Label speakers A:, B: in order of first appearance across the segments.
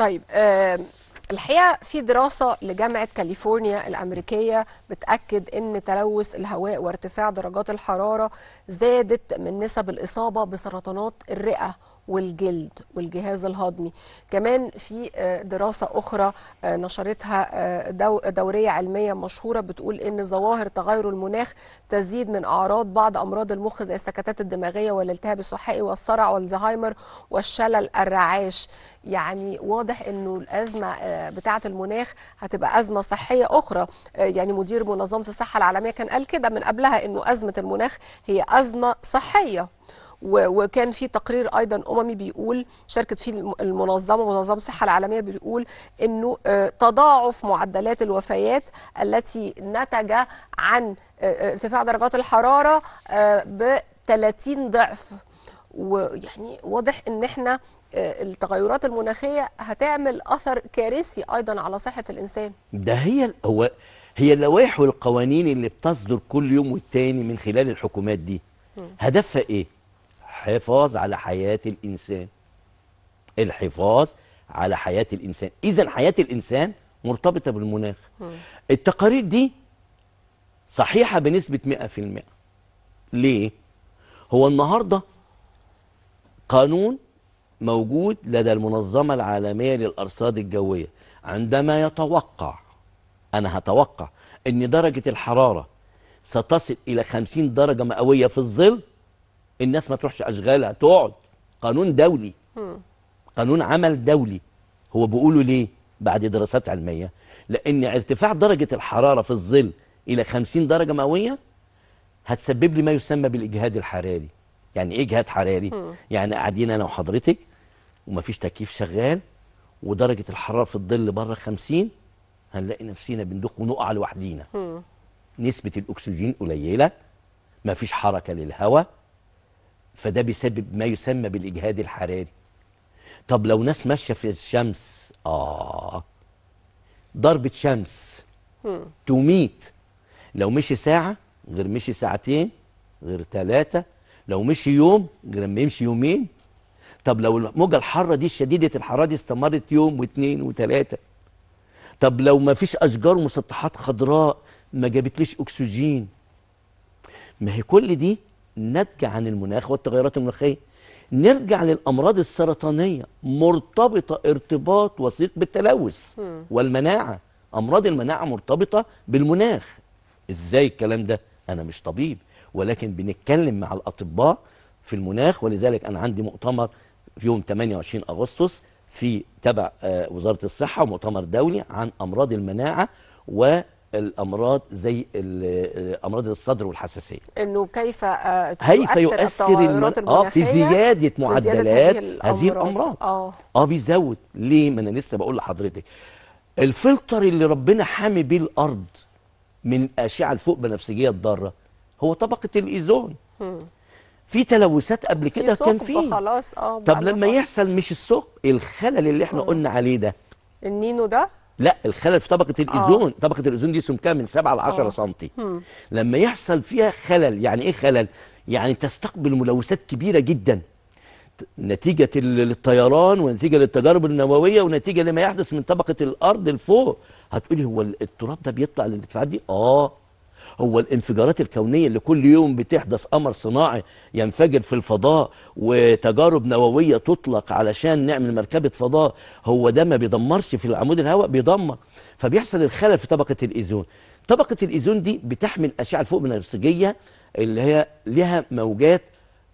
A: طيب آه الحقيقه في دراسه لجامعه كاليفورنيا الامريكيه بتاكد ان تلوث الهواء وارتفاع درجات الحراره زادت من نسب الاصابه بسرطانات الرئه والجلد والجهاز الهضمي كمان في آه، دراسة أخرى آه، نشرتها آه، دورية علمية مشهورة بتقول إن ظواهر تغير المناخ تزيد من أعراض بعض أمراض المخ زي السكتات الدماغية والالتهاب السحائي والصرع والزهايمر والشلل الرعاش يعني واضح انه الازمه بتاعه المناخ هتبقى ازمه صحيه اخرى يعني مدير منظمه الصحه العالميه كان قال كده من قبلها انه ازمه المناخ هي ازمه صحيه وكان في تقرير ايضا اممي بيقول شاركت فيه المنظمه منظمه الصحه العالميه بيقول انه آه، تضاعف معدلات الوفيات التي نتج عن آه، آه، ارتفاع درجات الحراره ب 30 ضعف ويعني واضح ان احنا التغيرات المناخيه هتعمل اثر كارثي ايضا على صحه الانسان
B: ده هي هو هي اللوائح والقوانين اللي بتصدر كل يوم والتاني من خلال الحكومات دي هدفها ايه الحفاظ على حياة الإنسان الحفاظ على حياة الإنسان إذا حياة الإنسان مرتبطة بالمناخ التقارير دي صحيحة بنسبة 100% ليه؟ هو النهاردة قانون موجود لدى المنظمة العالمية للأرصاد الجوية عندما يتوقع أنا هتوقع أن درجة الحرارة ستصل إلى 50 درجة مئوية في الظل الناس ما تروحش اشغالها تقعد قانون دولي قانون عمل دولي هو بيقولوا ليه بعد دراسات علميه لان ارتفاع درجه الحراره في الظل الى 50 درجه مئويه هتسبب لي ما يسمى بالاجهاد الحراري يعني ايه اجهاد حراري م. يعني قاعدين انا وحضرتك ومفيش تكييف شغال ودرجه الحراره في الظل بره 50 هنلاقي نفسينا بندوخ ونقع لوحدينا نسبه الاكسجين قليله مفيش حركه للهواء فده بيسبب ما يسمى بالإجهاد الحراري طب لو ناس ماشية في الشمس آه ضربة شمس تميت لو مشي ساعة غير مشي ساعتين غير ثلاثة لو مشي يوم غير ما يمشي يومين طب لو الموجة الحارة دي شديدة الحرارة دي استمرت يوم واثنين وثلاثة طب لو ما فيش أشجار ومسطحات خضراء ما جابتليش أكسجين ما هي كل دي ناتجة عن المناخ والتغيرات المناخية نرجع للأمراض السرطانية مرتبطة ارتباط وثيق بالتلوث والمناعة أمراض المناعة مرتبطة بالمناخ إزاي الكلام ده؟ أنا مش طبيب ولكن بنتكلم مع الأطباء في المناخ ولذلك أنا عندي مؤتمر في يوم 28 أغسطس في تبع آه، وزارة الصحة ومؤتمر دولي عن أمراض المناعة و الامراض زي امراض الصدر والحساسيه
A: انه كيف كيف آه، يؤثر المن... اه في زياده معدلات في زيادة هذه الامراض اه
B: اه بيزود ليه ما انا لسه بقول لحضرتك الفلتر اللي ربنا حامي بيه الارض من الاشعه الفوق بنفسجيه الضاره هو طبقه الايزون في تلوثات قبل كده كان فيه
A: خلاص اه طب
B: لما يحصل مش الثقب الخلل اللي احنا مم. قلنا عليه ده
A: النينو ده
B: لا الخلل في طبقه الاذون آه. طبقه الاذون دي سمكها من 7 ل 10 سم لما يحصل فيها خلل يعني ايه خلل يعني تستقبل ملوثات كبيره جدا نتيجه للطيران ونتيجه للتجارب النوويه ونتيجه لما يحدث من طبقه الارض لفوق هتقولي هو التراب ده بيطلع للارتفاعات دي اه هو الانفجارات الكونية اللي كل يوم بتحدث قمر صناعي ينفجر في الفضاء وتجارب نووية تطلق علشان نعمل مركبة فضاء هو ده ما بيدمرش في العمود الهواء بيدمر فبيحصل الخلل في طبقة الإيزون طبقة الإيزون دي بتحمل أشعة الفوق بنفسجية اللي هي لها موجات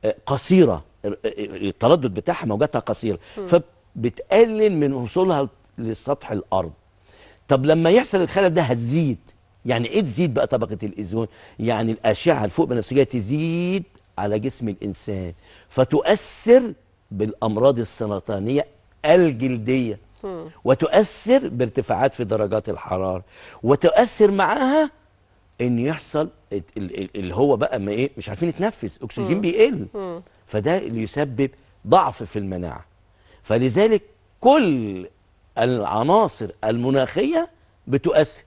B: آه، قصيرة آه، آه، التردد بتاعها موجاتها قصيرة فبتقلل من وصولها لسطح الأرض طب لما يحصل الخلل ده هتزيد يعني ايه تزيد بقى طبقه الاوزون يعني الاشعه الفوق بنفسجيه تزيد على جسم الانسان فتؤثر بالامراض السرطانيه الجلديه وتؤثر بارتفاعات في درجات الحراره وتؤثر معاها ان يحصل اللي هو بقى ما ايه مش عارفين يتنفس اكسجين بيقل فده اللي يسبب ضعف في المناعه فلذلك كل العناصر المناخيه بتؤثر